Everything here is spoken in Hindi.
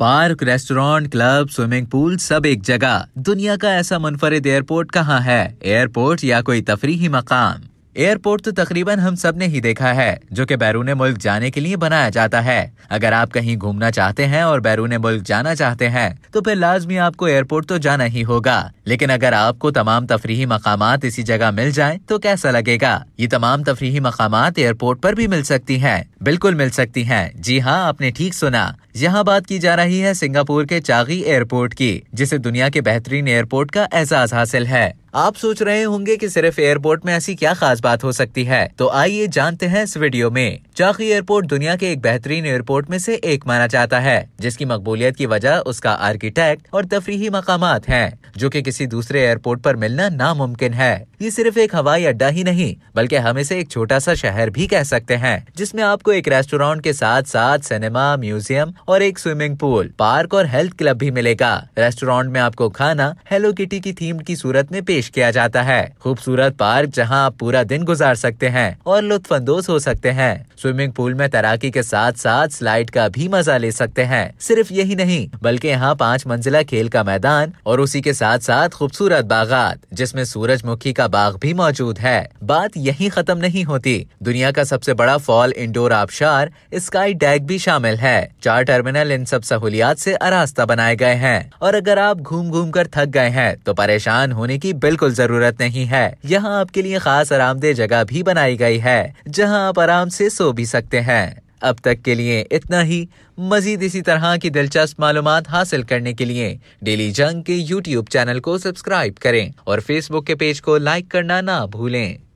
park restaurant club swimming pool सब एक जगह दुनिया का ऐसा मुनफरद एयरपोर्ट कहाँ है एयरपोर्ट या कोई तफरी मकाम एयरपोर्ट तो तकरीबन हम सब ने ही देखा है जो कि बैरून मुल्क जाने के लिए बनाया जाता है अगर आप कहीं घूमना चाहते हैं और बैरून मुल्क जाना चाहते हैं तो फिर लाजमी आपको एयरपोर्ट तो जाना ही होगा लेकिन अगर आपको तमाम तफरी मकाम इसी जगह मिल जाए तो कैसा लगेगा ये तमाम तफरी मकाम एयरपोर्ट पर भी मिल सकती है बिल्कुल मिल सकती है जी हाँ आपने ठीक सुना यहाँ बात की जा रही है सिंगापुर के चागी एयरपोर्ट की जिसे दुनिया के बेहतरीन एयरपोर्ट का एजाज हासिल है आप सोच रहे होंगे कि सिर्फ एयरपोर्ट में ऐसी क्या खास बात हो सकती है तो आइए जानते हैं इस वीडियो में चाकी एयरपोर्ट दुनिया के एक बेहतरीन एयरपोर्ट में से एक माना जाता है जिसकी मकबूलियत की वजह उसका आर्किटेक्ट और तफरीही मकाम है जो की किसी दूसरे एयरपोर्ट आरोप मिलना नामुमकिन है ये सिर्फ एक हवाई अड्डा ही नहीं बल्कि हम इसे एक छोटा सा शहर भी कह सकते हैं जिसमे आपको एक रेस्टोरेंट के साथ साथ सिनेमा म्यूजियम और एक स्विमिंग पूल पार्क और हेल्थ क्लब भी मिलेगा रेस्टोरेंट में आपको खाना हेलो किटी की थीम की सूरत में पेश किया जाता है खूबसूरत पार्क जहाँ आप पूरा दिन गुजार सकते हैं और अंदोज हो सकते हैं स्विमिंग पूल में तैराकी के साथ साथ स्लाइड का भी मजा ले सकते हैं सिर्फ यही नहीं बल्कि यहाँ पाँच मंजिला खेल का मैदान और उसी के साथ साथ खूबसूरत बागात जिसमे सूरजमुखी का बाग भी मौजूद है बात यही खत्म नहीं होती दुनिया का सबसे बड़ा फॉल इंडोर आबशार स्काई डैग भी शामिल है चार टर्मिनल इन सब सहूलियात से आरास्ता बनाए गए हैं और अगर आप घूम घूम कर थक गए हैं तो परेशान होने की बिल्कुल जरूरत नहीं है यहाँ आपके लिए खास आरामदेह जगह भी बनाई गई है जहाँ आप आराम से सो भी सकते हैं अब तक के लिए इतना ही मजीद इसी तरह की दिलचस्प मालूम हासिल करने के लिए डेली जंग के यूट्यूब चैनल को सब्सक्राइब करें और फेसबुक के पेज को लाइक करना ना भूलें